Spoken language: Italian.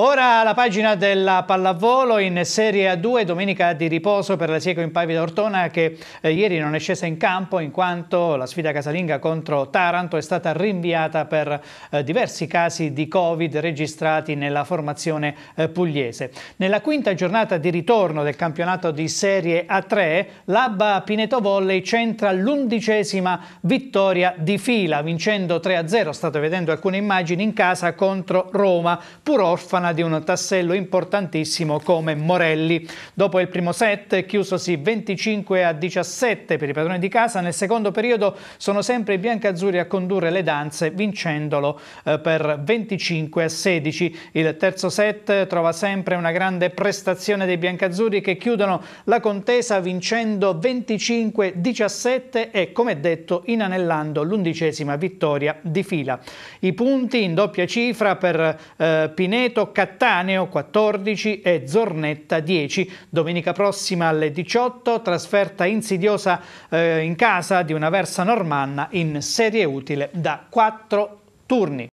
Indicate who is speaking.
Speaker 1: Ora la pagina della pallavolo in Serie A2, domenica di riposo per la Sieco in Pavida Ortona che eh, ieri non è scesa in campo in quanto la sfida casalinga contro Taranto è stata rinviata per eh, diversi casi di Covid registrati nella formazione eh, pugliese. Nella quinta giornata di ritorno del campionato di Serie A3, l'Abba Pineto Volley centra l'undicesima vittoria di fila, vincendo 3-0, state vedendo alcune immagini, in casa contro Roma, pur orfana italiana di un tassello importantissimo come Morelli. Dopo il primo set, chiusosi 25 a 17 per i padroni di casa, nel secondo periodo sono sempre i biancazzurri a condurre le danze, vincendolo eh, per 25 a 16. Il terzo set trova sempre una grande prestazione dei biancazzurri che chiudono la contesa vincendo 25-17 a e, come detto, inanellando l'undicesima vittoria di fila. I punti in doppia cifra per eh, Pineto, Cattaneo 14 e Zornetta 10. Domenica prossima alle 18 trasferta insidiosa eh, in casa di una Versa Normanna in serie utile da 4 turni.